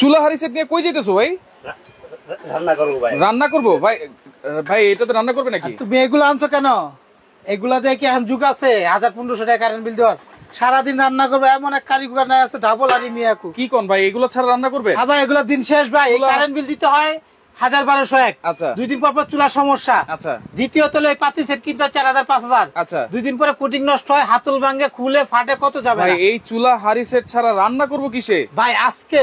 চুলা হারি সেট নিয়ে কই যেতেছো ভাই রান্না করব ভাই রান্না করব ভাই ভাই এটা তো রান্না করবে নাকি তুমি এগুলো আনছো কেন এগুলা দেখে এখন যুগ আছে হাজার পনেরোশো টাকা কারেন্ট বিল দেওয়ার সারাদিন রান্না করবে এমন এক কুকার নাই আছে ডাবল আর মিয়াকু কি কোন ভাই এগুলো ছাড়া রান্না করবে হ্যাঁ ভাই এগুলো দিন শেষ ভাই এই কারেন্ট বিল দিতে হয় হাজার বারোশো এক আচ্ছা দুই দিন পর পর চুলার সমস্যা আচ্ছা দ্বিতীয় তলে পাতি সেট কিনতে চার হাজার পাঁচ হাজার আচ্ছা দুই দিন পরে কোটিং নষ্ট হয় হাতল ভাঙে খুলে ফাটে কত যাবে এই চুলা হারি সেট ছাড়া রান্না করবো কিসে ভাই আজকে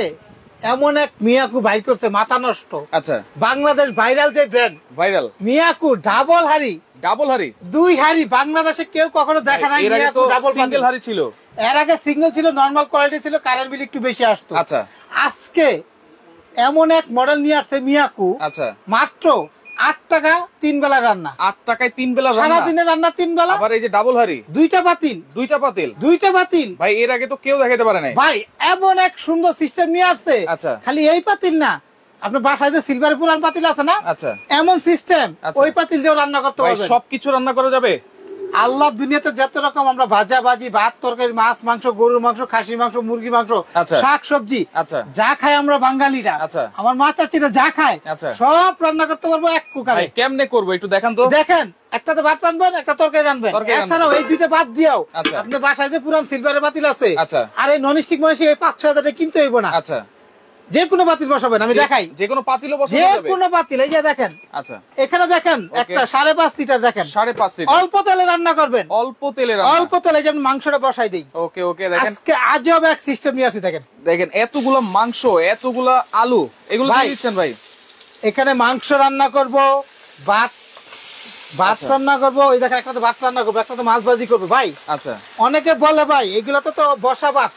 এমন এক মিয়াকু বাই করছে মাথা নষ্ট আচ্ছা বাংলাদেশ ভাইরাল যে ব্র্যান্ড ভাইরাল মিয়াকু ডাবল হারি ডাবল হারি দুই হারি বাংলাদেশে কেউ কখনো দেখা নাই মিয়াকু ডাবল সিঙ্গেল হারি ছিল এর আগে সিঙ্গেল ছিল নরমাল কোয়ালিটি ছিল কারেন্ট বিল একটু বেশি আসতো আচ্ছা আজকে এমন এক মডেল নিয়ে আসছে মিয়াকু আচ্ছা মাত্র আট টাকা তিন বেলা রান্না আট টাকায় তিন বেলা সারা দিনে রান্না তিন বেলা আবার এই যে ডাবল দুইটা দুইটা দুইটা ভাই এর আগে তো কেউ দেখাতে পারে না ভাই এমন এক সুন্দর সিস্টেম নিয়ে আসছে আচ্ছা খালি এই পাতিল না আপনার বাসায় যে সিলভার পুরান পাতিল আছে না আচ্ছা এমন সিস্টেম আচ্ছা। ওই পাতিল দিয়েও রান্না করতে হবে সবকিছু রান্না করা যাবে আল্লাহ দুনিয়াতে যত রকম আমরা ভাজা ভাজি ভাত তরকারি মাছ মাংস গরুর মাংস খাসি মাংস মুরগি মাংস আচ্ছা। শাক সবজি আচ্ছা। যা খাই আমরা বাঙালিরা আচ্ছা। আমার মা চাচিরা যা খায় সব রান্না করতে পারবো এক কুকারে কেমনে করবো একটু দেখেন তো দেখেন একটা তো ভাত রানবেন একটা তরকারি রানবেন এছাড়াও এই দুইটা ভাত দিয়েও আপনার বাসায় যে পুরান সিলভারের বাতিল আছে আর এই ননস্টিক মানুষ এই পাঁচ ছয় হাজার কিনতে হইব না আচ্ছা যে কোনো পাতিল বসাবেন আমি দেখাই যে কোনো পাতিল বসাবেন যে কোনো পাতিল এই যে দেখেন আচ্ছা এখানে দেখেন একটা সাড়ে পাঁচ লিটার দেখেন 5.5 লিটার অল্প তেলে রান্না করবেন অল্প তেলে অল্প তেলে যেমন মাংসটা বসাই দিই ওকে ওকে দেখেন আজকে আজব এক সিস্টেম নিয়ে আসি দেখেন দেখেন এতগুলো মাংস এতগুলো আলু এগুলো কি দিচ্ছেন ভাই এখানে মাংস রান্না করব ভাত ভাত আচ্ছা। রান্না করবো ওই দেখেন একটা তো ভাত রান্না করবো একটা তো মাছ ভাজি করবো ভাই আচ্ছা অনেকে বলে ভাই এগুলোতে তো বসা ভাত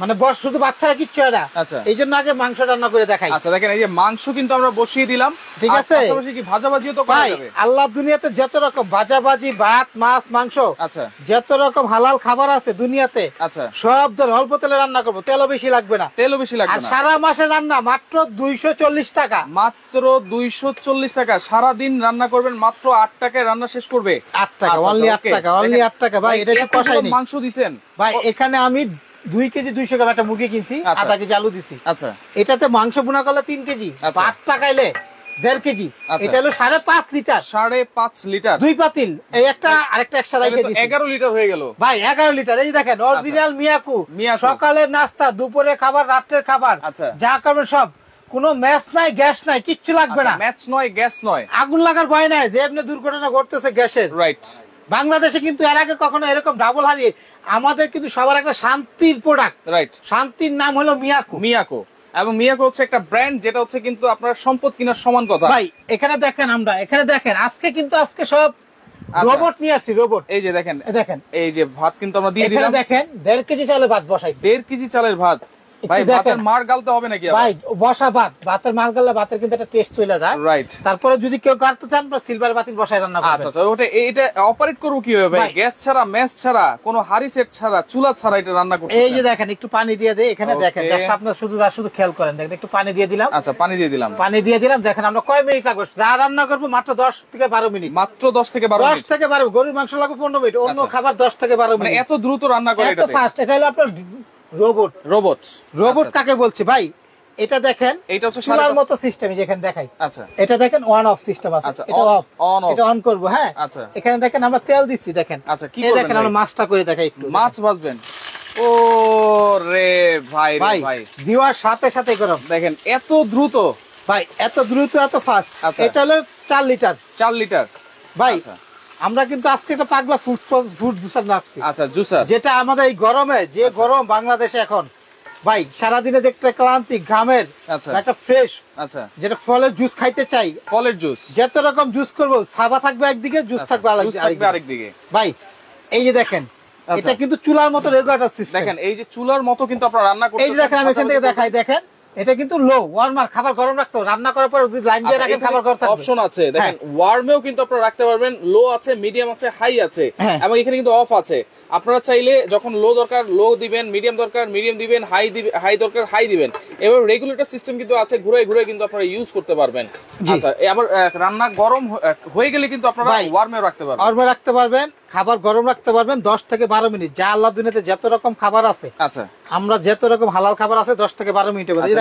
মানে বস শুধু বাচ্চারা কিচ্ছু হয় না আচ্ছা। এই জন্য আগে মাংস রান্না করে দেখাই আচ্ছা দেখেন এই যে মাংস কিন্তু আমরা বসিয়ে দিলাম ঠিক আছে কি ভাজাভাজিও তো করা যাবে আল্লাহ দুনিয়াতে যত রকম ভাজাভাজি ভাত মাছ মাংস আচ্ছা যত রকম হালাল খাবার আছে দুনিয়াতে আচ্ছা সব ধর অল্প তেলে রান্না করব তেল বেশি লাগবে না তেল বেশি লাগবে না সারা মাসে রান্না মাত্র দুইশো চল্লিশ টাকা মাত্র দুইশো চল্লিশ টাকা সারা দিন রান্না করবেন মাত্র আট টাকায় রান্না শেষ করবে আট টাকা অনলি আচ্ছা, আচ্ছা, আট টাকা অনলি আট টাকা ভাই এটা কি কষাই নেই মাংস দিবেন ভাই এখানে আমি দুই কেজি দুইশো গ্রাম একটা মুরগি কিনছি আচ্ছা। আধা কেজি আলু দিছি আচ্ছা এটাতে মাংস বোনা করলে তিন কেজি আচ্ছা। ভাত পাকাইলে দেড় কেজি আচ্ছা। এটা হলো সাড়ে পাঁচ লিটার সাড়ে পাঁচ লিটার দুই পাতিল এই একটা আরেকটা এগারো লিটার হয়ে গেল ভাই এগারো লিটার এই দেখেন অরিজিনাল মিয়াকু সকালের নাস্তা দুপুরে খাবার রাত্রের খাবার যা করবে সব কোনো ম্যাচ নাই গ্যাস নাই কিচ্ছু লাগবে না ম্যাচ নয় গ্যাস নয় আগুন লাগার ভয় নাই যে এমনি দুর্ঘটনা ঘটতেছে গ্যাসের রাইট বাংলাদেশে কিন্তু এর আগে কখনো এরকম ডাবল হারিয়ে আমাদের কিন্তু সবার একটা শান্তির প্রোডাক্ট রাইট শান্তির নাম হলো মিয়াকো মিয়াকো এবং মিয়াকো হচ্ছে একটা ব্র্যান্ড যেটা হচ্ছে কিন্তু আপনার সম্পদ কিনার সমান কথা ভাই এখানে দেখেন আমরা এখানে দেখেন আজকে কিন্তু আজকে সব রোবট আচ্ছা। নিয়ে আসছি রোবট এই যে দেখেন দেখেন এই যে ভাত কিন্তু আমরা দিয়ে দিলাম দেখেন দেড় কেজি চালের ভাত বসাইছি দেড় কেজি চালের ভাত খেয়াল করেন একটু পানি দিয়ে দিলাম আচ্ছা পানি দিয়ে দিলাম পানি দিয়ে দিলাম দেখেন আমরা মিনিট যা রান্না মাত্র দশ থেকে বারো মিনিট মাত্র থেকে বারো থেকে গরুর মাংস লাগবে পনেরো মিনিট অন্য আচ্ছা। খাবার দশ থেকে বারো মানে মিনিট এত দ্রুত রান্না করে ফাস্ট এটা আপনার রোবট রোবট রোবট কাকে বলছি ভাই এটা দেখেন এটা হচ্ছে সোলার মতো সিস্টেম যেখানে দেখাই আচ্ছা এটা দেখেন অন অফ সিস্টেম আছে আচ্ছা, এটা অফ এটা অন করব হ্যাঁ আচ্ছা এখানে দেখেন আমরা তেল দিচ্ছি দেখেন আচ্ছা কি করবেন দেখেন আমরা মাছটা করে দেখাই একটু মাছ ভাজবেন ও রে ভাই রে ভাই দিওয়ার সাথে সাথে গরম দেখেন এত দ্রুত ভাই এত দ্রুত এত ফাস্ট আচ্ছা। এটা হলো চার লিটার চার লিটার ভাই আচ্ছা। আমরা কিন্তু আজকে একটা পাগলা ফুড ফুড জুসার নাচছি আচ্ছা জুসার যেটা আমাদের এই গরমে যে আচ্ছা। গরম বাংলাদেশে এখন ভাই সারাদিনে দেখতে ক্লান্তি ঘামের আচ্ছা। একটা ফ্রেশ আচ্ছা যেটা ফলের জুস খাইতে চাই ফলের জুস যত রকম জুস করবো সাবা থাকবে একদিকে জুস আচ্ছা, থাকবে আরেকদিকে ভাই এই যে দেখেন এটা কিন্তু চুলার মতো রেগুলেটর সিস্টেম দেখেন এই যে চুলার মতো কিন্তু আপনারা রান্না করতে এই দেখেন আমি এখান থেকে দেখাই দেখেন এটা কিন্তু লো ওয়ার্মার খাবার গরম রাখতো রান্না করার পর যদি লাইন দিয়ে আচ্ছা, রাখেন খাবার গরম অপশন আছে হ্যাঁ। দেখেন ওয়ার্মেও কিন্তু আপনারা রাখতে পারবেন লো আছে মিডিয়াম আছে হাই আছে হ্যাঁ। এবং এখানে কিন্তু অফ আছে আপনারা চাইলে যখন লো দরকার লো দিবেন মিডিয়াম দরকার মিডিয়াম দিবেন হাই হাই দরকার হাই দিবেন এবার রেগুলেটর সিস্টেম কিন্তু আছে ঘুরে ঘুরে কিন্তু আপনারা ইউজ করতে পারবেন আচ্ছা আবার রান্না গরম হয়ে গেলে কিন্তু আপনারা ওয়ার্মে রাখতে পারবেন ওয়ার্মে রাখতে পারবেন খাবার গরম রাখতে পারবেন দশ থেকে বারো মিনিট যা আল্লাহ দুনিয়াতে যত রকম খাবার আছে আচ্ছা। আমরা যত রকম হালাল খাবার আছে দশ থেকে বারো মিনিটে আচ্ছা,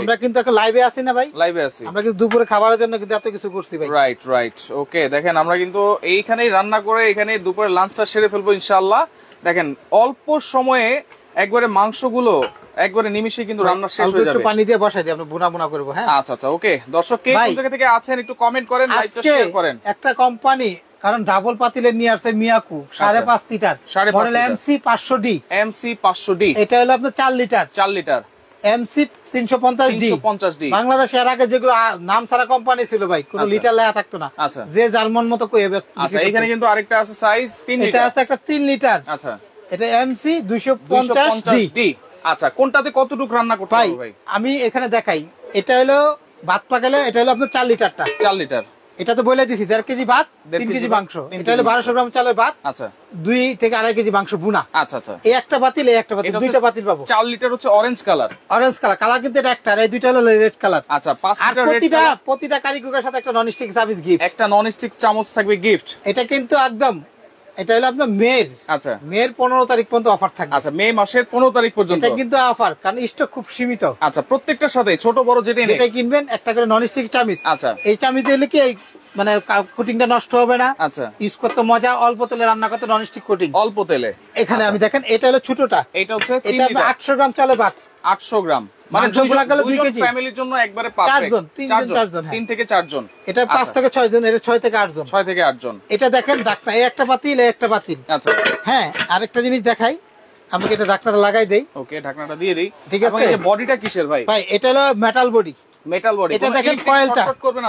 আমরা কিন্তু এখন লাইভে আছি না ভাই লাইভে আছি আমরা কিন্তু দুপুরে খাবারের জন্য কিন্তু এত কিছু করছি ভাই রাইট রাইট ওকে দেখেন আমরা কিন্তু এইখানেই রান্না করে এখানে দুপুরে লাঞ্চটা সেরে ফেলবো ইনশাল্লাহ দেখেন অল্প সময়ে একবারে মাংসগুলো একবারে নিমিশে কিন্তু রান্না শেষ হয়ে যাবে পানি দিয়ে বসাই দিই আপনি বুনা বুনা করব হ্যাঁ আচ্ছা আচ্ছা ওকে দর্শক কে কোন জায়গা থেকে আছেন একটু কমেন্ট করেন লাইভটা শেয়ার করেন একটা কোম্পানি কারণ ডাবল পাতিলে নিয়ে আসছে মিয়াকু আচ্ছা। সাড়ে পাঁচ লিটার সাড়ে এমসি পাঁচশো ডি এমসি পাঁচশো ডি এটা হলো আপনার চার লিটার চার লিটার এমসি তিনশো পঞ্চাশ ডি পঞ্চাশ ডি বাংলাদেশে এর আগে যেগুলো নাম ছাড়া কোম্পানি ছিল ভাই কোন আচ্ছা। লিটার লেয়া থাকতো না আচ্ছা। যে জার্মান মতো কইবে আচ্ছা এখানে কিন্তু আরেকটা আছে সাইজ তিন এটা আছে একটা তিন লিটার আচ্ছা এটা এমসি দুইশো পঞ্চাশ ডি আচ্ছা কোনটাতে কতটুকু রান্না করতে ভাই আমি এখানে দেখাই এটা হলো ভাত পাকালে এটা হলো আপনার চার লিটারটা চার লিটার এটা তো বলে দিছি দেড় কেজি ভাত তিন কেজি মাংস এটা হলো বারোশো গ্রাম চালের ভাত আচ্ছা দুই থেকে আড়াই কেজি মাংস বুনা আচ্ছা আচ্ছা এই একটা বাতিল এই একটা বাতিল দুইটা বাতিল পাবো চার লিটার হচ্ছে orange colour orange colour colour কিন্তু এটা একটা এই দুইটা হলো রেড কালার আচ্ছা পাঁচ আর প্রতিটা প্রতিটা কারিগরের সাথে একটা ননস্টিক চামচ গিফট একটা ননস্টিক চামচ থাকবে গিফট এটা কিন্তু একদম এটা হলো আপনার মেয়ের আচ্ছা মেয়ের পনেরো তারিখ পর্যন্ত অফার থাকে আচ্ছা মে মাসের পনেরো তারিখ পর্যন্ত এটা কিন্তু অফার কারণ স্টক খুব সীমিত আচ্ছা প্রত্যেকটার সাথে ছোট বড় যেটা যেটা কিনবেন একটা করে নন স্টিক চামিচ আচ্ছা এই চামিচ দিলে কি এই মানে কোটিংটা নষ্ট হবে না আচ্ছা ইউজ করতে মজা অল্প তেলে রান্না করতে নন স্টিক কোটিং অল্প তেলে এখানে আচ্ছা। আমি দেখেন এটা হলো ছোটটা এটা হচ্ছে এটা আটশো গ্রাম চালে ভাত আটশো গ্রাম আমি ঠিক আছে বডিটা কিসের ভাই ভাই এটা হলো মেটাল বডি দেখেন কয়েলটা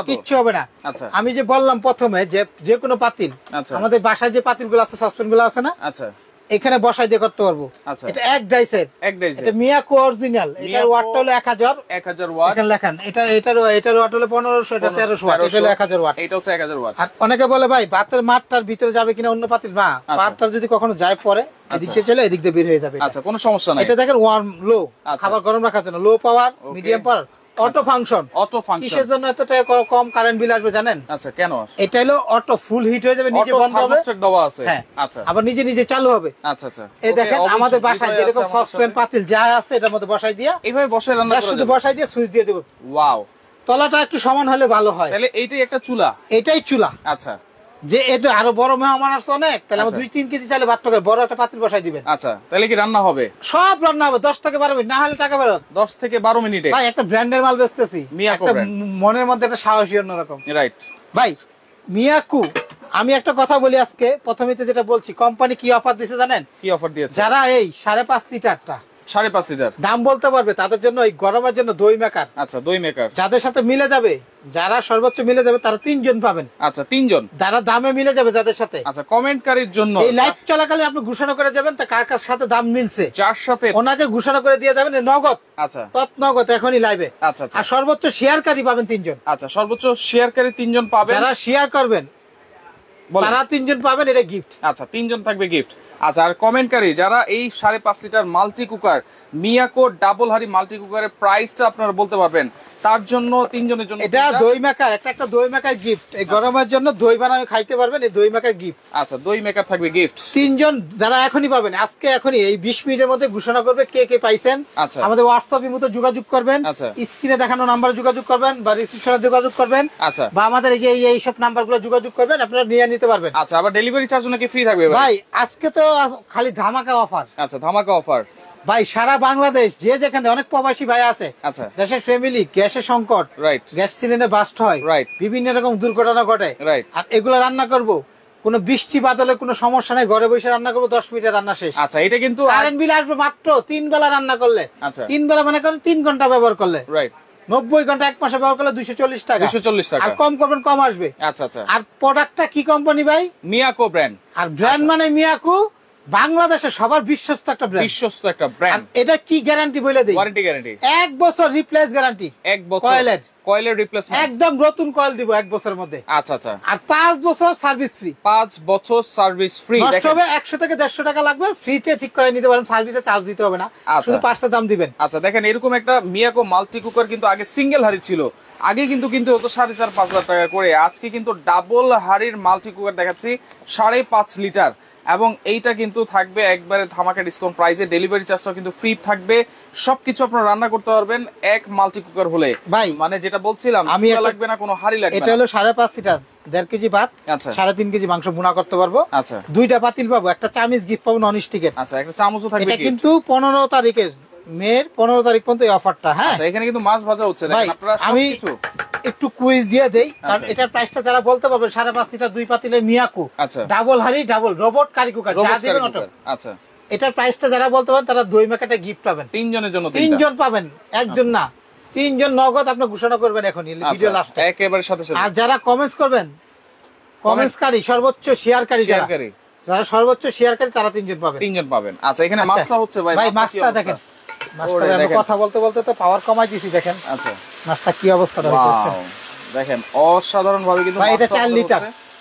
কিচ্ছু হবে না আচ্ছা আমি যে বললাম প্রথমে যে কোনো পাতিল আচ্ছা। আমাদের বাসায় যে গুলো আছে গুলো আছে না আচ্ছা এখানে বসাই দিয়ে করতে পারবো আচ্ছা। এটা এক ডাইসের এক ডাইসের মিয়াকো অরিজিনাল এটার হলো 1000 1000 ওয়াট এখানে এটা এটার এটার ওয়াট হলো 1500 এটা 1300 ওয়াট এটা হলো 1000 ওয়াট এটা হচ্ছে 1000 ওয়াট অনেকে বলে ভাই ভাতের মাঠটার ভিতরে যাবে কিনা অন্য পাতির না আচ্ছা। পাতটা যদি কখনো যায় পরে আচ্ছা। এদিক দিয়ে চলে এদিক দিয়ে বের হয়ে যাবে আচ্ছা কোনো সমস্যা নাই এটা দেখেন ওয়ার্ম লো খাবার গরম রাখার জন্য low power medium power auto function auto function কিসের জন্য কম কারেন্ট বিল আসবে জানেন আচ্ছা কেন এটা হলো অটো ফুল হিট হয়ে যাবে নিজে বন্ধ হবে দেওয়া আছে হ্যাঁ, আচ্ছা আবার নিজে নিজে চালু হবে আচ্ছা আচ্ছা এই দেখেন আমাদের বাসায় যেরকম পাতিল যা আছে এটার মধ্যে বসাই দিয়া এইভাবে বসায় রান্না শুধু বসাই দিয়ে সুইচ দিয়ে দেব ওয়াও তলাটা একটু সমান হলে ভালো হয় তাহলে এইটাই একটা চুলা এটাই চুলা আচ্ছা যে এটা আরো বড় মেহমান আসছে অনেক তাহলে আমার আচ্ছা। দুই তিন কেজি চাইলে ভাত পাকে বড় একটা পাতিল বসাই দিবেন আচ্ছা তাহলে কি রান্না হবে সব রান্না হবে দশ থেকে বারো মিনিট না হলে টাকা বেরোত দশ থেকে বারো মিনিটে ভাই একটা ব্র্যান্ডের মাল বেচতেছি একটা মনের মধ্যে একটা সাহসী অন্যরকম রাইট ভাই মিয়াকু আমি একটা কথা বলি আজকে প্রথমে তো যেটা বলছি কোম্পানি কি অফার দিছে জানেন কি অফার দিয়েছে যারা এই সাড়ে পাঁচ লিটারটা সাড়ে পাঁচ লিটার দাম বলতে পারবে তাদের জন্য ওই গরমের জন্য দই মেকার আচ্ছা দই মেকার যাদের সাথে মিলে যাবে যারা সর্বোচ্চ মিলে যাবে তারা তিনজন পাবেন আচ্ছা তিনজন যারা দামে মিলে যাবে যাদের সাথে আচ্ছা কমেন্টকারীর জন্য এই লাইভ চলাকালে আপনি ঘোষণা করে যাবেন তা কার কার সাথে দাম মিলছে যার সাথে ওনাকে ঘোষণা করে দিয়ে যাবেন নগদ আচ্ছা তৎ নগদ এখনই লাইভে আচ্ছা, আচ্ছা আর সর্বোচ্চ শেয়ারকারী পাবেন তিনজন আচ্ছা সর্বোচ্চ শেয়ারকারী তিনজন পাবেন যারা শেয়ার করবেন তারা তিনজন পাবেন এটা গিফট আচ্ছা তিনজন থাকবে গিফট আচ্ছা আর কমেন্টকারী যারা এই সাড়ে পাঁচ litre multi cooker Miyako double হারি মাল্টি কুকারের প্রাইসটা আপনারা বলতে পারবেন তার জন্য তিনজনের জন্য এটা দই মেকার একটা একটা দই মেকার গিফট এই গরমের জন্য দই বানানো খাইতে পারবেন এই দই মেকার গিফট আচ্ছা দই মেকার থাকবে গিফট তিনজন যারা এখনই পাবেন আজকে এখনই এই 20 মিনিটের মধ্যে ঘোষণা করবে কে কে পাইছেন আচ্ছা আমাদের হোয়াটসঅ্যাপের মতো যোগাযোগ করবেন আচ্ছা। স্ক্রিনে দেখানো নাম্বারে যোগাযোগ করবেন বা রিসেপশনে যোগাযোগ করবেন আচ্ছা বা আমাদের এই যে এই সব নাম্বারগুলো যোগাযোগ করবেন আপনারা নিয়ে নিতে পারবেন আচ্ছা আবার ডেলিভারি চার্জ নাকি ফ্রি থাকবে ভাই আজকে তো খালি ধামাকা অফার আচ্ছা ধামাকা অফার ভাই সারা বাংলাদেশ যে যেখানে অনেক প্রবাসী ভাই আছে আচ্ছা। দেশের ফ্যামিলি গ্যাসের সংকট গ্যাস সিলিন্ডার বাস্ট হয় বিভিন্ন রকম দুর্ঘটনা ঘটে আর এগুলো রান্না করব কোনো বৃষ্টি বাদলে কোনো সমস্যা নাই ঘরে বসে রান্না করবো দশ মিনিটে রান্না শেষ আচ্ছা এটা কিন্তু কারেন্ট বিল আসবে মাত্র তিন বেলা রান্না করলে আচ্ছা তিন বেলা মানে করেন তিন ঘন্টা ব্যবহার করলে রাইট নব্বই ঘন্টা এক মাসে ব্যবহার করলে দুইশো চল্লিশ টাকা দুশো চল্লিশ টাকা আর কম করবেন কম আসবে আচ্ছা আচ্ছা আর প্রোডাক্টটা কি কোম্পানি ভাই মিয়াকো ব্র্যান্ড আর ব্র্যান্ড আচ্ছা। মানে মিয়াকো বাংলাদেশে সবার বিশ্বস্ত একটা ব্র্যান্ড বিশ্বস্ত একটা ব্র্যান্ড এটা কি গ্যারান্টি বলে দেই ওয়ারেন্টি গ্যারান্টি এক বছর রিপ্লেস গ্যারান্টি এক বছর কয়েলের কয়েলের রিপ্লেস একদম নতুন কয়েল দিব এক বছরের মধ্যে আচ্ছা আচ্ছা আর পাঁচ বছর সার্ভিস ফ্রি পাঁচ বছর সার্ভিস ফ্রি নষ্ট হবে 100 থেকে 150 টাকা লাগবে ফ্রিতে ঠিক করে নিতে পারেন সার্ভিসে চার্জ দিতে হবে না আচ্ছা। শুধু পার্টসের দাম দিবেন আচ্ছা দেখেন এরকম একটা মিয়াকো মাল্টি কুকার কিন্তু আগে সিঙ্গেল হারি ছিল আগে কিন্তু কিন্তু হতো সাড়ে চার পাঁচ হাজার টাকা করে আজকে কিন্তু ডাবল হাড়ির মাল্টি কুকার দেখাচ্ছি সাড়ে পাঁচ লিটার এবং এইটা কিন্তু থাকবে একবারে ধামাকা ডিসকাউন্ট প্রাইসে ডেলিভারি চার্জটাও কিন্তু ফ্রি থাকবে সবকিছু আপনারা রান্না করতে পারবেন এক মাল্টি কুকার হলে ভাই মানে যেটা বলছিলাম আমি লাগবে না কোনো হাড়ি লাগবে এটা হলো সাড়ে পাঁচ লিটার দেড় কেজি ভাত আচ্ছা। সাড়ে তিন কেজি মাংস বোনা করতে পারবো আচ্ছা দুইটা পাতিল পাবো একটা চামিচ গিফট পাবো নন স্টিকের আচ্ছা একটা চামচও থাকবে এটা কিন্তু পনেরো তারিখের মে পনেরো তারিখ পর্যন্ত এই অফারটা হ্যাঁ আচ্ছা, এখানে কিন্তু মাছ ভাজা হচ্ছে আমি একটু কুইজ দিয়ে দেই আচ্ছা। কারণ এটার প্রাইসটা যারা বলতে পারবে সাড়ে পাঁচ লিটার দুই পাতিলে মিয়াকু ডাবল হারি ডাবল রোবট কারি কুকার যা দেবেন আচ্ছা এটার প্রাইসটা যারা বলতে পারেন তারা দই মেকাটা গিফট পাবেন তিনজনের জন্য তিনজন পাবেন একজন আচ্ছা। না তিনজন নগদ আপনি ঘোষণা করবেন এখন ভিডিও লাস্ট একেবারে সাথে সাথে আর যারা কমেন্টস করবেন কমেন্টসকারী সর্বোচ্চ শেয়ারকারী যারা যারা সর্বোচ্চ শেয়ারকারী তারা তিনজন পাবেন তিনজন পাবেন আচ্ছা এখানে মাছটা আচ্ছা। হচ্ছে ভাই ভাই মাছটা দেখেন কথা বলতে বলতে তো পাওয়ার দেখেন আচ্ছা। অসাধারণ ভাবে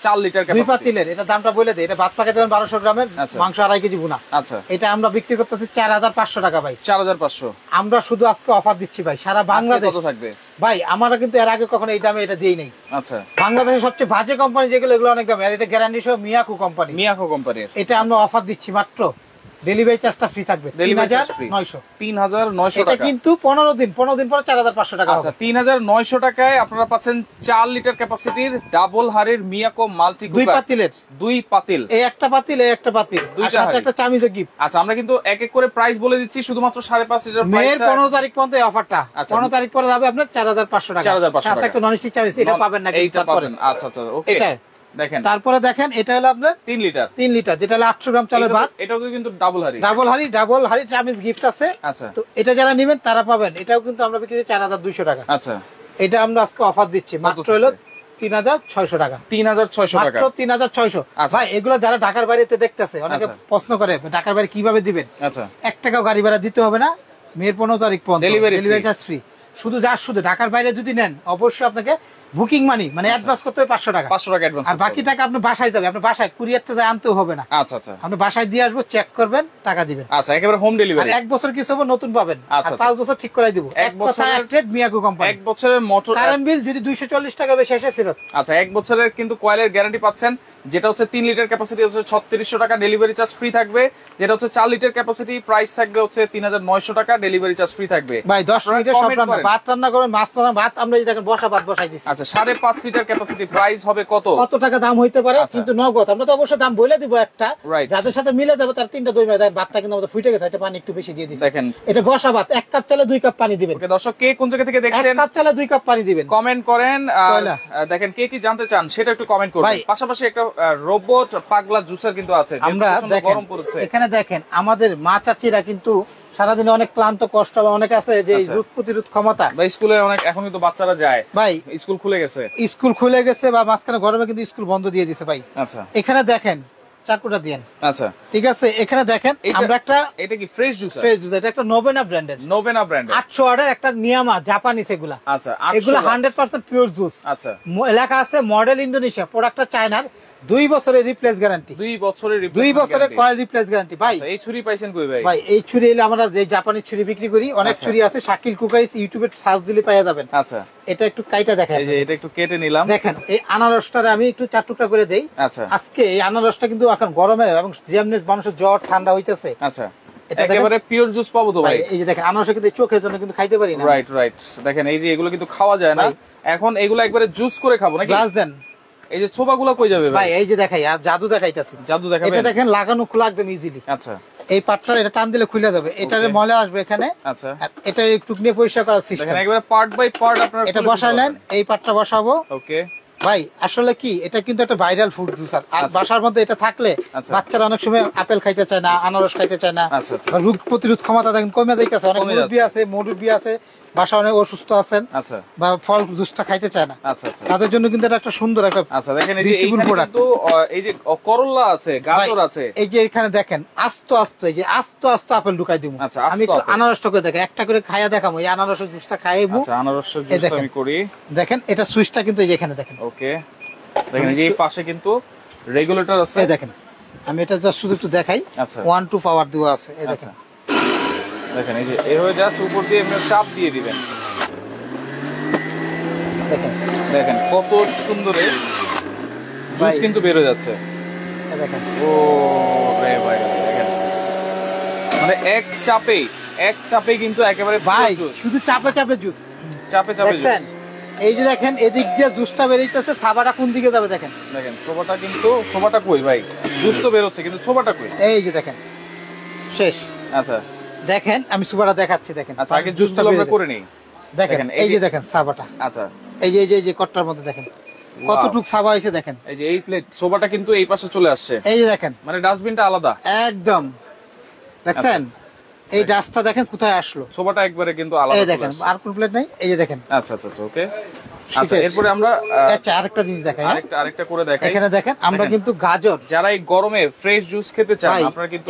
চার লিটার দামটা গ্রামের আচ্ছা। মাংস আড়াই কেজি আচ্ছা। আমরা বিক্রি করতেছি চার হাজার পাঁচশো টাকা ভাই চার হাজার পাঁচশো আমরা শুধু আজকে অফার দিচ্ছি ভাই সারা বাংলাদেশ থাকবে ভাই আমরা কিন্তু এর আগে কখনো এই দামে এটা দিই নাই আচ্ছা বাংলাদেশের সবচেয়ে বাজে কোম্পানি যেগুলো এগুলো অনেক দাম এটা গ্যারান্টি সহ মিয়াকু কোম্পানি মিয়াকু কোম্পানির এটা আমরা অফার দিচ্ছি মাত্র ডেলিভারি চার্জটা ফ্রি থাকবে তিন হাজার নয়শো তিন কিন্তু পনেরো দিন পনেরো দিন পরে চার হাজার পাঁচশো টাকা আচ্ছা তিন হাজার নয়শো টাকায় আপনারা পাচ্ছেন চার লিটার ক্যাপাসিটির ডাবল হারের মিয়াকো মাল্টি দুই পাতিলের দুই পাতিল এই একটা পাতিল এই একটা পাতিল দুইটা একটা চামিজে গিফট আচ্ছা আমরা কিন্তু এক এক করে প্রাইস বলে দিচ্ছি শুধুমাত্র সাড়ে পাঁচ লিটার মেয়ের পনেরো তারিখ পর্যন্ত এই অফারটা আচ্ছা। পনেরো তারিখ পরে যাবে আপনার চার হাজার পাঁচশো টাকা চার হাজার পাঁচশো টাকা ননস্টিক চামিজ এটা পাবেন না এইটা পাবেন আচ্ছা আচ্ছা ওকে দেখেন তারপরে দেখেন এটা হলো আপনার তিন লিটার তিন লিটার যেটা হলো আটশো গ্রাম চালের ভাত এটাও কিন্তু ডাবল হারি ডাবল হারি ডাবল হারি চামিজ গিফট আছে আচ্ছা তো এটা যারা নেবেন তারা পাবেন এটাও কিন্তু আমরা বিক্রি চার হাজার দুইশো টাকা আচ্ছা এটা আমরা আজকে অফার দিচ্ছি মাত্র হলো ঢাকার বাইরে যদি নেন অবশ্যই আপনাকে বুকিং মানি মানে অ্যাডভান্স আচ্ছা। করতে হবে পাঁচশো টাকা পাঁচশো টাকা আর বাকি টাকা আপনি বাসায় যাবে আপনি বাসায় কুরিয়ার থেকে আনতে হবে না আচ্ছা আচ্ছা আপনি বাসায় দিয়ে আসবো চেক করবেন টাকা দিবেন আচ্ছা একেবারে হোম ডেলিভারি এক বছর কিছু হবে নতুন পাবেন আচ্ছা, আচ্ছা। পাঁচ বছর ঠিক করাই দিব এক বছর ট্রেড মিয়াকো কোম্পানি এক বছরের মোটর কারেন্ট বিল যদি দুইশো চল্লিশ টাকা বেশি এসে ফেরত আচ্ছা এক বছরের কিন্তু কয়েলের গ্যারান্টি পাচ্ছেন যেটা হচ্ছে তিন লিটার ক্যাপাসিটি হচ্ছে ছত্রিশশো টাকা ডেলিভারি চার্জ ফ্রি থাকবে যেটা হচ্ছে চার লিটার ক্যাপাসিটি প্রাইস থাকবে হচ্ছে তিন হাজার নয়শো টাকা ডেলিভারি চার্জ ফ্রি থাকবে ভাই দশ মিনিটের সব রান্না ভাত রান্না করবেন মাছ রান্না ভাত আমরা দেখেন বসা ভাত বসাই দিচ্ছি আচ্ছা আচ্ছা, সাড়ে পাঁচ লিটার ক্যাপাসিটি প্রাইস হবে কত কত টাকা দাম হইতে পারে আচ্ছা। কিন্তু নগদ আমরা তো অবশ্যই দাম বলে দিব একটা যাদের সাথে মিলে তার তিনটা মেয়ে কিন্তু আমাদের ফুটে গেছে পানি একটু বেশি দিয়ে এটা এক কাপ চালে দুই কাপ পানি দিবেন দর্শক কে কোন জায়গা থেকে দেখছেন এক কাপ চালে দুই কাপ পানি দিবেন কমেন্ট করেন দেখেন কে কি জানতে চান সেটা একটু কমেন্ট করবেন পাশাপাশি একটা রোবট পাগলা জুসার কিন্তু আছে আমরা দেখেন এখানে দেখেন আমাদের মা চাচিরা কিন্তু সারাদিনে অনেক ক্লান্ত কষ্ট বা অনেক আছে যে আচ্ছা। রোগ প্রতিরোধ ক্ষমতা বা স্কুলে অনেক এখনই তো বাচ্চারা যায় ভাই স্কুল খুলে গেছে স্কুল খুলে গেছে বা মাঝখানে গরমে কিন্তু স্কুল বন্ধ দিয়ে দিছে ভাই আচ্ছা এখানে দেখেন এলাকা আচ্ছা। আছে মডেল ইন্দোনেশিয়া প্রোডাক্টটা চায়নার দুই বছরের রিপ্লেস গ্যারান্টি দুই বছরের দুই বছরের কয়েল রিপ্লেস গ্যারান্টি ভাই আচ্ছা, এই ছুরি পাইছেন কই ভাই ভাই এই ছুরি এলে আমরা যে জাপানি ছুরি বিক্রি করি অনেক আচ্ছা। ছুরি আছে শাকিল কুকারিস ইউটিউবে সার্চ দিলে পাওয়া যাবেন আচ্ছা এটা একটু কাইটা দেখেন এই যে এটা একটু কেটে নিলাম দেখেন এই আনারসটারে আমি একটু চার টুকরা করে দেই আচ্ছা আজকে এই আনারসটা কিন্তু এখন গরমে এবং যেমনি মানুষের জ্বর ঠান্ডা হইতেছে আচ্ছা একেবারে পিওর জুস পাবো ভাই এই যে আনারস কিন্তু চোখের জন্য কিন্তু খাইতে পারি না রাইট রাইট দেখেন এই যে এগুলো কিন্তু খাওয়া যায় না এখন এগুলো একবারে জুস করে খাবো না গ্লাস দেন এই যে কই যাবে ভাই এই যে দেখাই জাদু দেখাইতাছি জাদু এটা দেখেন লাগানো একদম ইজিলি আচ্ছা এই পাটটা এটা টান দিলে খুলে যাবে আসবে এখানে আচ্ছা এটা একটু নিয়ে পরিষ্কার করার সিস্টেম পার্ট বাই পার্ট আপনারা এটা বসাইলেন এই পাটটা বসাবো ওকে ভাই আসলে কি এটা কিন্তু একটা ভাইরাল ফুড জুসার আর আচ্ছা। বাসার মধ্যে এটা থাকলে আচ্ছা। বাচ্চারা অনেক সময় আপেল খাইতে চায় না আনারস খাইতে চায় না আচ্ছা, রোগ প্রতিরোধ ক্ষমতা দেখেন কমে যাইতেছে অনেক মুরব্বী আছে মুরব্বী আছে বাসা অনেক অসুস্থ আছেন আচ্ছা বা ফল জুসটা খাইতে চায় না আচ্ছা আচ্ছা তাদের জন্য কিন্তু এটা একটা সুন্দর একটা আচ্ছা দেখেন এই যে প্রোডাক্ট এই যে করলা আছে গাজর আছে এই যে এখানে দেখেন আস্ত আস্ত এই যে আস্ত আস্ত আপেল ঢুকাই দিব আচ্ছা আমি একটু আনারসটা করে দেখাই একটা করে খাইয়া দেখাবো এই আনারসের জুসটা খাইবো আচ্ছা আনারসের জুস আমি করি দেখেন এটা সুইচটা কিন্তু এই যে এখানে দেখেন ওকে দেখেন এই যে পাশে কিন্তু রেগুলেটর আছে দেখেন আমি এটা জাস্ট শুধু একটু দেখাই আচ্ছা 1 2 পাওয়ার দেওয়া আছে এই আচ্ছা। দেখেন দেখেন এই যে হয়ে জাস্ট উপর দিয়ে এমনি চাপ দিয়ে দিবেন দেখেন কত সুন্দর জুস কিন্তু বেরো যাচ্ছে দেখেন ও রে ভাই দেখেন মানে এক চাপেই এক চাপে কিন্তু একেবারে ভাই শুধু চাপে চাপে জুস চাপে চাপে জুস এই যে দেখেন এদিক দিয়ে জুসটা বেরিয়েছে সাবাটা কোন দিকে যাবে দেখেন দেখেন সোবাটা কিন্তু সোবাটা কই ভাই জুস তো বেরোচ্ছে কিন্তু সোবাটা কই এই যে দেখেন শেষ আচ্ছা দেখেন আমি সুপাটা দেখাচ্ছি দেখেন আচ্ছা আগে জুসটা আমরা করে নেই দেখেন এই যে দেখেন সাবাটা আচ্ছা এই যে এই যে কটটার মধ্যে দেখেন কতটুক সাবা হয়েছে দেখেন এই যে এই প্লেট সোবাটা কিন্তু এই পাশে চলে আসছে এই যে দেখেন মানে ডাস্টবিনটা আলাদা একদম দেখছেন আচ্ছা। এই ডাস্টটা দেখেন কোথায় আসলো সোবাটা একবারে কিন্তু আলাদা এই দেখেন আর কোন প্লেট নাই এই যে দেখেন আচ্ছা আচ্ছা ওকে আচ্ছা, আচ্ছা, আচ্ছা, জুস হ্যাঁ। আপনারা কিন্তু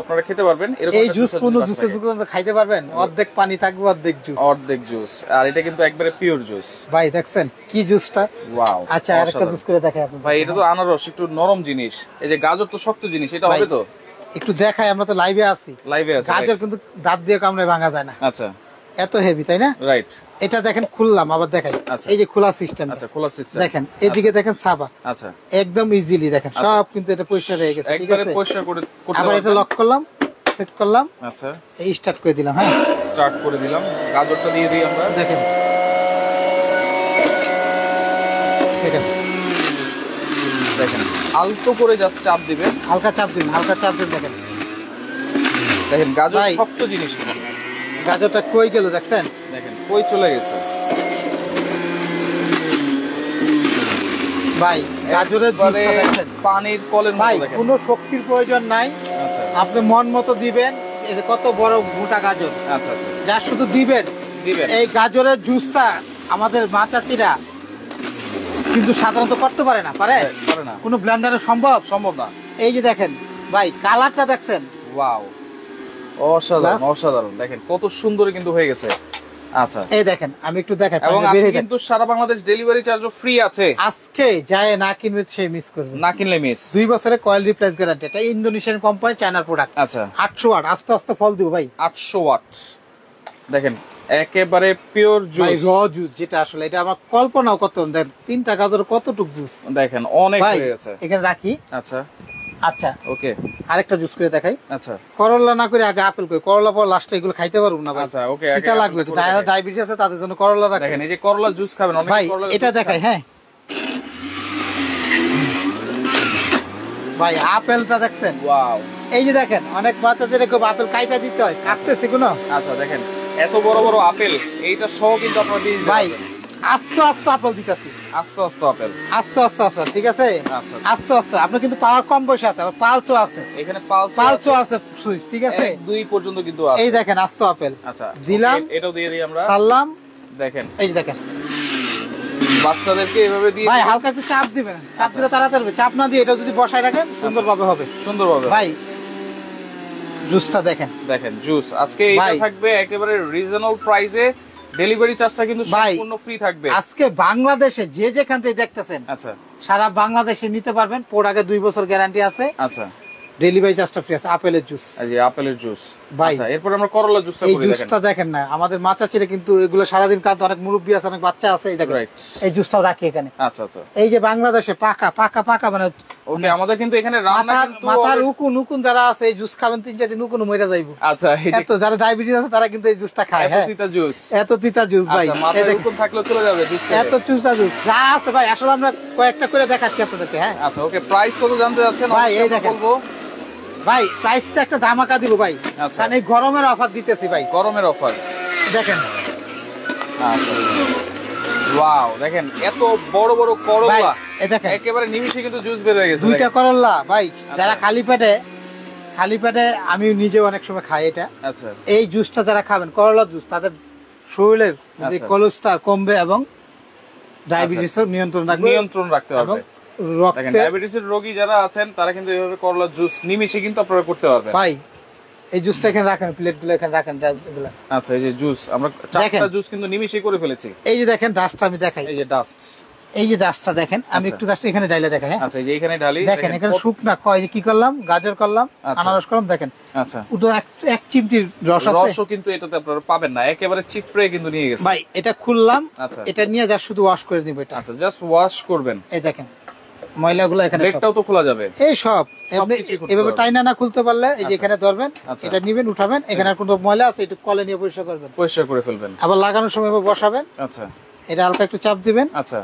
আপনারা খেতে পারবেন এই জুস কোন জুসের খাইতে পারবেন অর্ধেক পানি থাকবে অর্ধেক জুস অর্ধেক জুস আর এটা কিন্তু একবারে পিওর জুস ভাই দেখছেন কি জুসটা ওয়াও আচ্ছা আরেকটা জুস করে দেখেন ভাই এটা তো আনারস একটু নরম জিনিস এই যে গাজর তো শক্ত জিনিস এটা হবে তো একটু দেখাই আমরা তো লাইভে আছি লাইভে আছি গাজর কিন্তু দাঁত দিয়ে কামড়ে ভাঙা যায় না আচ্ছা এত হেভি তাই না রাইট এটা দেখেন খুললাম আবার দেখাই আচ্ছা। এই যে খোলা সিস্টেম আচ্ছা খোলা সিস্টেম দেখেন এদিকে আচ্ছা। দেখেন ছাপা আচ্ছা একদম ইজিলি দেখেন আচ্ছা। সব কিন্তু এটা পরিষ্কার হয়ে গেছে ঠিক আছে পয়সা করে আবার এটা লক করলাম সেট করলাম আচ্ছা এই স্টার্ট করে দিলাম হ্যাঁ স্টার্ট করে দিলাম গাজরটা দিয়ে দিই আমরা দেখেন দেখেন দেখেন আলতো করে জাস্ট চাপ দিবেন হালকা চাপ দিন হালকা চাপ দিন দেখেন দেখেন গাজর শক্ত জিনিস গাজরটা কই গেল দেখছেন দেখেন কই চলে গেছে ভাই গাজরের জুসটা দেখেন পানির কলের ভাই কোনো শক্তির প্রয়োজন নাই আচ্ছা। আপনি মন মতো দিবেন এতে কত বড় গোটা গাজর আচ্ছা আচ্ছা যা শুধু দিবেন দিবেন এই গাজরের জুসটা আমাদের মা কিন্তু সাধারণত করতে পারে না পারে হ্যাঁ, না কোনো ব্লেন্ডারে সম্ভব সম্ভব না এই যে দেখেন ভাই কালারটা দেখছেন ওয়াও অসাধারণ অসাধারণ দেখেন কত সুন্দর কিন্তু হয়ে গেছে আচ্ছা এই দেখেন আমি একটু দেখাই এবং আজকে কিন্তু সারা বাংলাদেশ ডেলিভারি চার্জও ফ্রি আছে আজকে যায় না কিনবে সে মিস করবে না কিনলে মিস দুই বছরের কয়েল রিপ্লেস গ্যারান্টি এটা ইন্দোনেশিয়ান কোম্পানি চায়নার প্রোডাক্ট আচ্ছা 800 ওয়াট আস্তে আস্তে ফল দিও ভাই 800 ওয়াট দেখেন একেবারে পিওর জুস র জুস যেটা আসলে এটা আমার কল্পনাও কত দেন তিনটা গাজর কতটুক জুস দেখেন অনেক হয়ে গেছে এখানে রাখি আচ্ছা আচ্ছা ওকে আরেকটা জুস করে দেখাই আচ্ছা করলা না করে আগে আপেল করে করলা পর লাস্টে এগুলো খাইতে পারবো না আচ্ছা ওকে এটা লাগবে যারা ডায়াবেটিস আছে তাদের জন্য করলা রাখেন দেখেন এই যে করলা জুস খাবেন অনেক করলা এটা দেখাই হ্যাঁ ভাই আপেলটা দেখছেন ওয়াও এই যে দেখেন অনেক বাচ্চাদের আপেল কাইটা দিতে হয় কাটতেছে কোনো আচ্ছা দেখেন এত বড় বড় আপেল এইটা সহ কিন্তু আপনারা দিয়ে দিবেন ভাই আস্তে আস্তে আপেল দিতেছি আস্তে আস্তে আপেল আস্তে আস্তে আস্তে ঠিক আছে আস্তে আস্তে আপনি কিন্তু পাওয়ার কম বয়সে আছে আর পালচো আছে এখানে পালচো পালচো আছে সুইচ ঠিক আছে দুই পর্যন্ত কিন্তু আছে এই দেখেন আস্তে আপেল আচ্ছা দিলাম এটাও দিয়ে দিই আমরা সালাম দেখেন এই দেখেন বাচ্চাদেরকে এভাবে দিয়ে ভাই হালকা একটু চাপ দিবেন চাপ দিলে তাড়াতাড়ি চাপ না দিয়ে এটা যদি বসায় রাখেন সুন্দরভাবে হবে সুন্দরভাবে ভাই জুসটা দেখেন দেখেন জুস আজকে এটা থাকবে একেবারে রিজনেবল প্রাইসে ডেলিভারি চার্জটা কিন্তু সম্পূর্ণ ফ্রি থাকবে আজকে বাংলাদেশে যে যেখান থেকে দেখতেছেন আচ্ছা সারা বাংলাদেশে নিতে পারবেন পোড়াকে দুই বছর গ্যারান্টি আছে আচ্ছা ডেলিভারি চার্জটা ফ্রি আছে আপেলের জুস আপেলের জুস ভাই আচ্ছা, এরপর আমরা করলা এই জুসটা দেখেন না আমাদের কিন্তু এগুলো সারাদিন অনেক মুরব্বী আছে অনেক বাচ্চা আছে এই জুসটাও রাখি এখানে আচ্ছা আচ্ছা এই যে বাংলাদেশে পাকা পাকা পাকা মানে যারা আচ্ছা, আছে তারা কিন্তু খায় হ্যাঁ। তিতা জুস এত তিতা জুস আচ্ছা, ভাই থাকলে এত আছে ভাই আসলে আমরা কয়েকটা করে দেখাচ্ছি আপনাদেরকে হ্যাঁ আচ্ছা ওকে প্রাইস কত জানতে যাচ্ছেন ভাই এই দেখেন ভাই প্রাইসটা একটা ধামাকা দিব ভাই আচ্ছা। কারণ এই গরমের অফার দিতেছি ভাই গরমের অফার আচ্ছা। দেখেন করলা ভাই আচ্ছা। যারা খালি পেটে খালি পেটে আমি নিজে অনেক সময় খাই এটা আচ্ছা এই জুসটা যারা খাবেন করলা জুস তাদের শরীরের যে কোলেস্ট্রল কমবে এবং ডায়াবেটিস নিয়ন্ত্রণ রাখবে নিয়ন্ত্রণ রাখতে হবে আচ্ছা, আচ্ছা। হ্যাঁ? আচ্ছা, কি করলাম গাজর করলাম আনারস করলাম দেখেন এক চিমটির রস আছে কিন্তু এটাতে আপনারা পাবেন না একেবারে চিপড়ে কিন্তু নিয়ে গেছে এটা খুললাম আচ্ছা এটা নিয়ে জাস্ট শুধু ওয়াশ করে নিব জাস্ট ওয়াশ করবেন এই দেখেন ময়লাগুলো এখানে তো খোলা যাবে এই সব আপনি এভাবে টাইনা না খুলতে পারলে এই যে আচ্ছা। এখানে ধরবেন আচ্ছা। এটা নেবেন উঠাবেন এখানে কোনো ময়লা আছে একটু কলে নিয়ে পরিষ্কার করবেন পরিষ্কার করে ফেলবেন আবার লাগানোর সময় বসাবেন আচ্ছা এটা একটু চাপ দিবেন আচ্ছা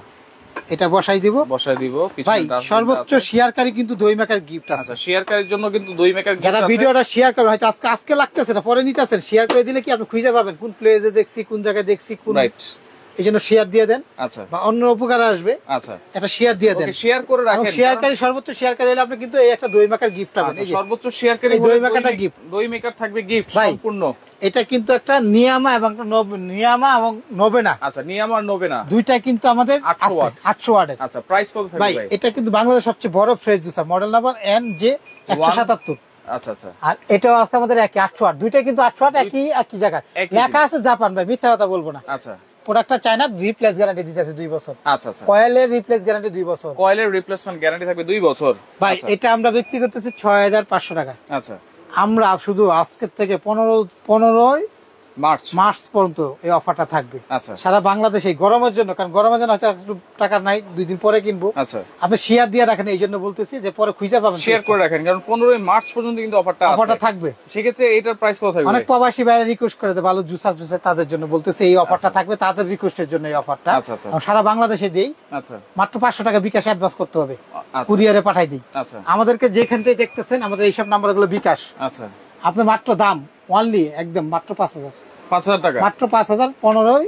এটা বসাই দিব বসাই দিব ভাই সর্বোচ্চ শেয়ারকারী কিন্তু দই মেকার গিফট আছে আচ্ছা শেয়ারকারীর জন্য কিন্তু দই মেকার ভিডিওটা শেয়ার করবে হয়তো আজকে আজকে লাগতেছে না পরে নিতেছেন শেয়ার করে দিলে কি আপনি খুঁজে পাবেন কোন প্লেজে দেখছি কোন জায়গায় দেখছি কোন রাইট এই জন্য শেয়ার দিয়ে দেন আচ্ছা বা অন্য উপকার আসবে আচ্ছা এটা শেয়ার দিয়ে দেন শেয়ার করে রাখেন শেয়ারকারী সর্বোচ্চ শেয়ারকারী হলে আপনি কিন্তু এই একটা দই গিফট পাবেন আচ্ছা, সর্বোচ্চ শেয়ারকারী দই গিফট দই মেকার থাকবে গিফট সম্পূর্ণ এটা কিন্তু একটা নিয়ামা এবং নিয়ামা এবং আচ্ছা নিয়ামা আর দুইটা কিন্তু আমাদের 800 ওয়াট 800 ওয়াটের আচ্ছা প্রাইস কত থাকবে ভাই এটা কিন্তু বাংলাদেশের সবচেয়ে বড় fresh juicer model number N J 177 আচ্ছা আচ্ছা আর এটাও আছে আমাদের একই আটশো আট দুইটা কিন্তু আটশো আট একই একই জায়গায় লেখা আছে জাপান ভাই মিথ্যা কথা বলবো না আচ্ছা প্রোডাক্টটা চায় না রিপ্লেস গ্যারান্টি দিতেছে দুই বছর আচ্ছা, আচ্ছা। কয়েলের রিপ্লেস গ্যারান্টি দুই বছর কয়েলের রিপ্লেসমেন্ট গ্যারান্টি থাকবে দুই বছর ভাই আচ্ছা। এটা আমরা বিক্রি করতেছি ছয় হাজার পাঁচশো টাকা আচ্ছা আমরা শুধু আজকের থেকে পনেরো পনেরোই মার্চ মার্চ পর্যন্ত এই অফারটা থাকবে আচ্ছা সারা বাংলাদেশে গরমের জন্য কারণ গরমের জন্য একটু টাকা নাই দুই দিন পরে কিনবো আচ্ছা আপনি শেয়ার দিয়ে রাখেন এই জন্য বলতেছি যে পরে খুঁজে পাবেন শেয়ার করে রাখেন কারণ পনেরোই মার্চ পর্যন্ত কিন্তু অফারটা অফারটা থাকবে সেক্ষেত্রে এটার প্রাইস কত থাকবে অনেক প্রবাসী ভাইরা রিকোয়েস্ট করে ভালো জুসার জুসার তাদের জন্য বলতেছে এই অফারটা আচ্ছা। থাকবে তাদের রিকোয়েস্টের জন্য এই অফারটা আচ্ছা, আচ্ছা। সারা বাংলাদেশে দেই আচ্ছা মাত্র পাঁচশো টাকা বিকাশ অ্যাডভান্স করতে হবে কুরিয়ারে পাঠাই দিই আচ্ছা আমাদেরকে যেখান থেকে দেখতেছেন আমাদের এইসব নাম্বার গুলো বিকাশ আচ্ছা আপনি মাত্র দাম অনলি একদম মাত্র পাঁচ হাজার পাঁচ হাজার টাকা মাত্র পাঁচ হাজার পনেরোই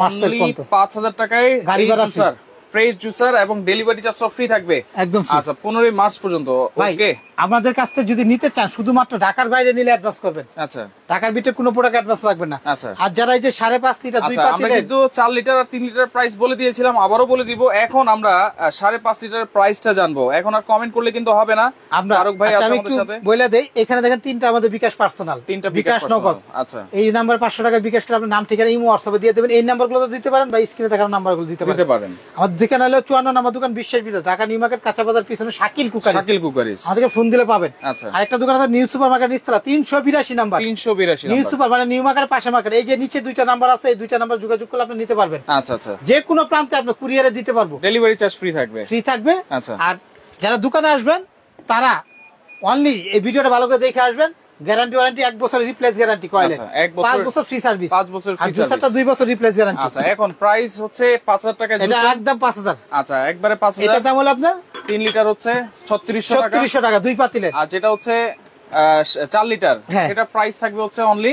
মাসের পাঁচ হাজার টাকায় গাড়ি ভাড়া স্যার ফ্রেশ জুসার এবং ডেলিভারি চার্জ সব ফ্রি থাকবে একদম আচ্ছা পনেরোই মার্চ পর্যন্ত ওকে আমাদের কাছ থেকে যদি নিতে চান শুধুমাত্র ঢাকার বাইরে নিলে অ্যাডভান্স করবেন আচ্ছা ঢাকার ভিতরে কোনো প্রোডাক্ট অ্যাডভান্স লাগবে না আচ্ছা আর যারা এই যে সাড়ে পাঁচ লিটার দুই আচ্ছা, পাঁচ লিটার কিন্তু চার লিটার আর তিন লিটার প্রাইস বলে দিয়েছিলাম আবারও বলে দিব এখন আমরা সাড়ে পাঁচ লিটার প্রাইসটা জানবো এখন আর কমেন্ট করলে কিন্তু হবে না আমরা আরক ভাই আচ্ছা, আমি একটু বলে দেই এখানে দেখেন তিনটা আমাদের বিকাশ পার্সোনাল তিনটা বিকাশ নগদ আচ্ছা এই নাম্বার পাঁচশো টাকা বিকাশ করে আপনি নাম ঠিকানা ইমো হোয়াটসঅ্যাপে দিয়ে দেবেন এই নাম্বারগুলো তো দিতে পারেন বা স্ক্রিনে দেখানো নাম্বারগুলো দিতে পারেন দিতে পারেন আমাদের দোকান হলো চুয়ান্ন নাম্বার দোকান বিশ্বাস বিদ্যা ঢাকা নিউ মার্কেট কাঁচা পিছনে শাকিল কুকারি শাকিল কুকারি আমাদেরকে ফোন ফোন দিলে পাবেন একটা আচ্ছা। দোকান আছে নিউ সুপার মার্কেট ইস্তলা তিনশো বিরাশি নাম্বার তিনশো বিরাশি নিউ সুপার মানে নিউ মার্কেট পাশে মার্কেট এই যে নিচে দুইটা নাম্বার আছে এই দুইটা নাম্বার যোগাযোগ করলে আপনি নিতে পারবেন আচ্ছা আচ্ছা যে কোনো প্রান্তে আপনি কুরিয়ারে দিতে পারবো ডেলিভারি চার্জ ফ্রি থাকবে ফ্রি থাকবে আচ্ছা আর যারা দোকানে আসবেন তারা অনলি এই ভিডিওটা ভালো করে দেখে আসবেন গ্যারান্টি ওয়ারেন্টি এক আচ্ছা, বছর রিপ্লেস গ্যারান্টি কয়েলে পাঁচ বছর ফ্রি সার্ভিস পাঁচ বছর ফ্রি সার্ভিস দুই বছর রিপ্লেস গ্যারান্টি আচ্ছা এখন প্রাইস হচ্ছে পাঁচ হাজার টাকা এটা একদম পাঁচ হাজার আচ্ছা একবারে পাঁচ হাজার এটা দাম হলো আপনার তিন লিটার হচ্ছে ছত্রিশশো ছত্রিশশো টাকা দুই পাতিলে আর যেটা হচ্ছে চার লিটার হ্যাঁ। এটা প্রাইস থাকবে হচ্ছে অনলি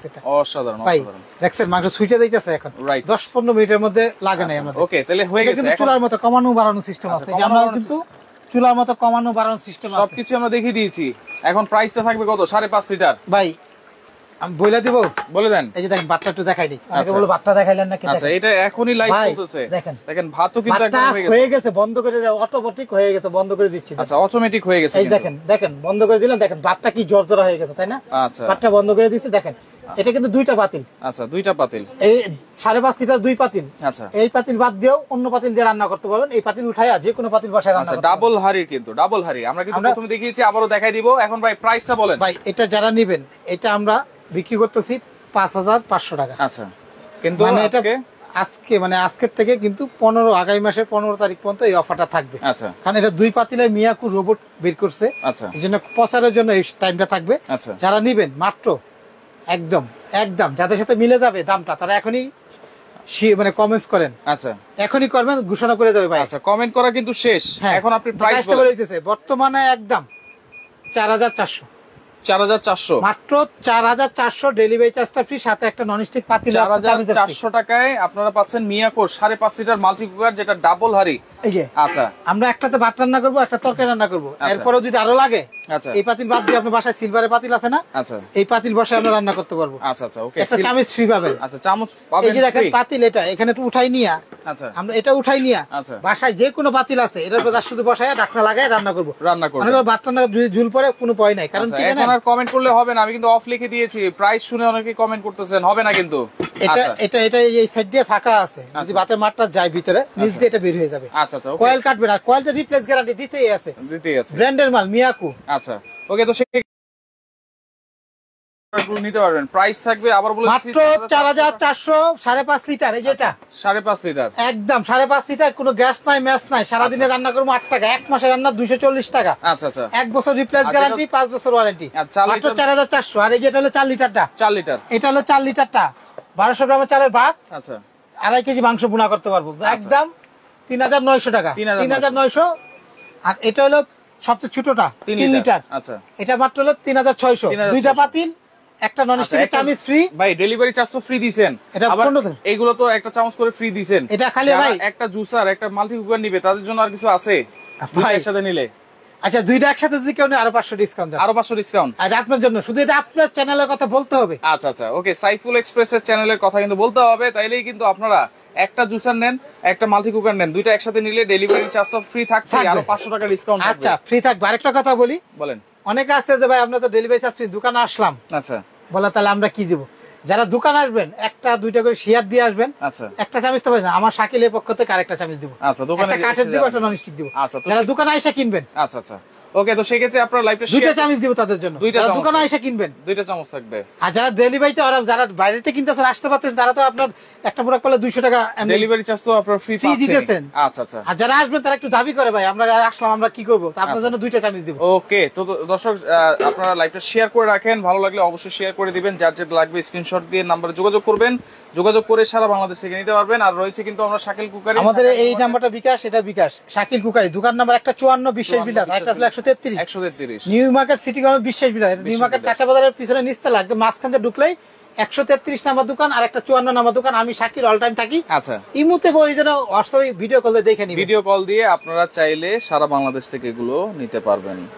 এটা অসাধারণ দেখছেন মাংস এখন 10 15 মিনিটের মধ্যে লাগে আচ্ছা, আমাদের ওকে তাহলে হয়ে গেছে চুলার মতো কমানো বাড়ানো সিস্টেম আচ্ছা, আছে আমরা কিন্তু চুলার মতো কমানো বাড়ানো সিস্টেম আছে সবকিছু আমরা দেখিয়ে দিয়েছি এখন প্রাইসটা থাকবে কত 5.5 লিটার ভাই আমি বলে দেন এই যে দেখেন ভাতটা একটু দেখাই দিই আচ্ছা। ভাতটা দেখাইলেন না কি আচ্ছা এটা লাইভ দেখেন দেখেন ভাতও কিন্তু একদম হয়ে গেছে হয়ে গেছে বন্ধ করে দাও অটোমেটিক হয়ে গেছে বন্ধ করে দিচ্ছি আচ্ছা অটোমেটিক হয়ে গেছে এই দেখেন দেখেন বন্ধ করে দিলাম দেখেন ভাতটা কি জর্জরা হয়ে গেছে তাই না আচ্ছা ভাতটা বন্ধ করে দিয়েছি দেখেন এটা কিন্তু দুইটা পাতিল আচ্ছা দুইটা পাতিল এই সাড়ে পাঁচ লিটার দুই পাতিল আচ্ছা এই পাতিল বাদ দিয়েও অন্য পাতিল দিয়ে রান্না করতে পারবেন এই পাতিল উঠাইয়া যে কোনো পাতিল বসায় রান্না ডাবল আচ্ছা, হাড়ি কিন্তু ডাবল হাড়ি আমরা কিন্তু প্রথমে দেখিয়েছি আবারও দেখাই দিব এখন ভাই প্রাইসটা বলেন ভাই এটা যারা নেবেন এটা আমরা বিক্রি করতেছি পাঁচ হাজার পাঁচশো টাকা আচ্ছা কিন্তু মানে এটা আজকে মানে আজকের থেকে কিন্তু পনেরো আগামী মাসের পনেরো তারিখ পর্যন্ত এই অফারটা থাকবে আচ্ছা। কারণ এটা দুই পাতিলে মিয়াকু রোবট বের করছে আচ্ছা। এই জন্য প্রচারের জন্য এই টাইমটা থাকবে যারা নিবেন মাত্র একদম একদম যাদের সাথে মিলে যাবে দামটা তারা এখনই মানে কমেন্ট করেন আচ্ছা এখনই করবেন ঘোষণা করে যাবে ভাই আচ্ছা কমেন্ট করা কিন্তু শেষ হ্যাঁ। এখন আপনি প্রাইসটা বলে দিতেছে বর্তমানে একদম চার হাজার চারশো পাতিল আচ্ছা আমরা একটাতে ভাত রান্না একটা তরকারি রান্না আচ্ছা। যদি লাগে আচ্ছা। এই পাতিল বাদ দিয়ে বাসায় পাতিল আছে না আচ্ছা। এই পাতিল আমরা রান্না করতে পারবো আচ্ছা আচ্ছা চামচ ফ্রি আচ্ছা পাতিল এটা এখানে উঠাই নিয়া আচ্ছা। আমরা এটা উঠাই নিয়া আচ্ছা। বাসায় যে কোনো বাতিল আছে এটার উপর শুধু বসায় ডাকনা লাগাই রান্না করবো রান্না করবো ভাত ঝুল পরে কোনো পয় নাই কারণ আচ্ছা, এখন আর কমেন্ট করলে হবে না আমি কিন্তু অফ লিখে দিয়েছি প্রাইস শুনে অনেকে কমেন্ট করতেছেন হবে না কিন্তু এটা এটা এটা এই সাইড দিয়ে ফাঁকা আছে যদি বাতের মাঠটা যায় ভিতরে নিচ দিয়ে এটা বের হয়ে যাবে আচ্ছা আচ্ছা কয়েল কাটবে না কয়েলটা রিপ্লেস গ্যারান্টি দিতেই আছে দিতেই আছে ব্র্যান্ডের মাল মিয়াকু আচ্ছা ওকে তো নিতে পারবেন লিটার এই আচ্ছা, লিটার একদম লিটার কোনো গ্যাস নাই আচ্ছা। আচ্ছা, এক বছর মাত্র আর হলো লিটারটা 4 লিটার এটা গ্রামের চালের ভাত আচ্ছা আড়াই কেজি মাংস বুনা করতে পারবো একদম নয়শো টাকা নয়শো আর এটা হলো সবচেয়ে ছোটটা তিন লিটার আচ্ছা এটা মাত্র হলো ছয়শো দুইটা পাতিল আচ্ছা, একটা চামচ ফ্রি ভাই ডেলিভারি চার্জ তো ফ্রি দিবেন আবার এগুলো তো একটা চামচ করে ফ্রি দিবেন এটা খালি ভাই একটা জুসার একটা মাল্টি কুকার নিবে তাদের জন্য আর কিছু আছে ভাই একসাথে নিলে আচ্ছা দুইটা একসাথে যদি কেউ আরো পাঁচশো ডিসকাউন্ট আরো পাঁচশো ডিসকাউন্ট আর আপনার জন্য শুধু এটা আপনার চ্যানেলের কথা বলতে হবে আচ্ছা আচ্ছা ওকে সাইফুল এক্সপ্রেসের চ্যানেলের কথা কিন্তু বলতে হবে তাইলেই কিন্তু আপনারা একটা জুসার নেন একটা মাল্টি কুকার নেন দুইটা একসাথে নিলে ডেলিভারি তো ফ্রি থাকছে আরো পাঁচশো টাকা ডিসকাউন্ট আচ্ছা ফ্রি থাকবে আরেকটা কথা বলি বলেন অনেকে আছে যে ভাই আপনার তো ডেলিভারি চার্জ দোকানে আসলাম আচ্ছা বলে তাহলে আমরা কি দিব যারা দোকান আসবেন একটা দুইটা করে শেয়ার দিয়ে আসবেন আচ্ছা। একটা চামিচ তো পাই না আমার শাকিলের পক্ষ থেকে আরেকটা চামিচ দিব আচ্ছা, দোকানে কাঠের দিব একটা ননস্টিক দিব আচ্ছা, যারা দোকানে আইসা কিনবেন আচ্ছা আচ্ছা ওকে তো সেক্ষেত্রে আপনার লাইফটা দুইটা চামচ দিব তাদের জন্য দুইটা দোকানে এসে কিনবেন দুইটা চামচ থাকবে আর যারা ডেলিভারিতে আর যারা বাইরেতে তারা তো আপনার একটা করলে দুইশো টাকা ডেলিভারি চার্জ তো আপনার ফ্রি ফ্রি দিতেছেন আচ্ছা আচ্ছা আর যারা আসবেন তারা একটু দাবি করে ভাই আমরা আসলাম আমরা কি করবো আপনার আচ্ছা। জন্য দুইটা চামচ দিব ওকে তো দর্শক আপনারা লাইভটা শেয়ার করে রাখেন ভালো লাগলে অবশ্যই শেয়ার করে দিবেন যার যেটা লাগবে স্ক্রিনশট দিয়ে নাম্বারে যোগাযোগ করবেন যোগাযোগ করে সারা বাংলাদেশ থেকে নিতে পারবেন আর রয়েছে কিন্তু আমরা শাকিল কুকারি আমাদের এই নাম্বারটা বিকাশ এটা বিকাশ শাকিল কুকারি দোকান নাম্বার একটা চুয়ান্ন বিশেষ বিলাস একটা হলো একশো তেত্রিশ একশো তেত্রিশ নিউ মার্কেট সিটি গ্রামের বিশেষ বিলাস নিউ মার্কেট কাঁচা বাজারের পিছনে নিস্তালা একদম মাঝখান থেকে ঢুকলেই একশো তেত্রিশ নাম্বার দোকান আর একটা চুয়ান্ন নাম্বার দোকান আমি শাকির অল টাইম থাকি আচ্ছা ইমুতে বলি যেন হোয়াটসঅ্যাপে ভিডিও কল দিয়ে দেখে নিই ভিডিও কল দিয়ে আপনারা চাইলে সারা বাংলাদেশ থেকে এগুলো নিতে পারবেন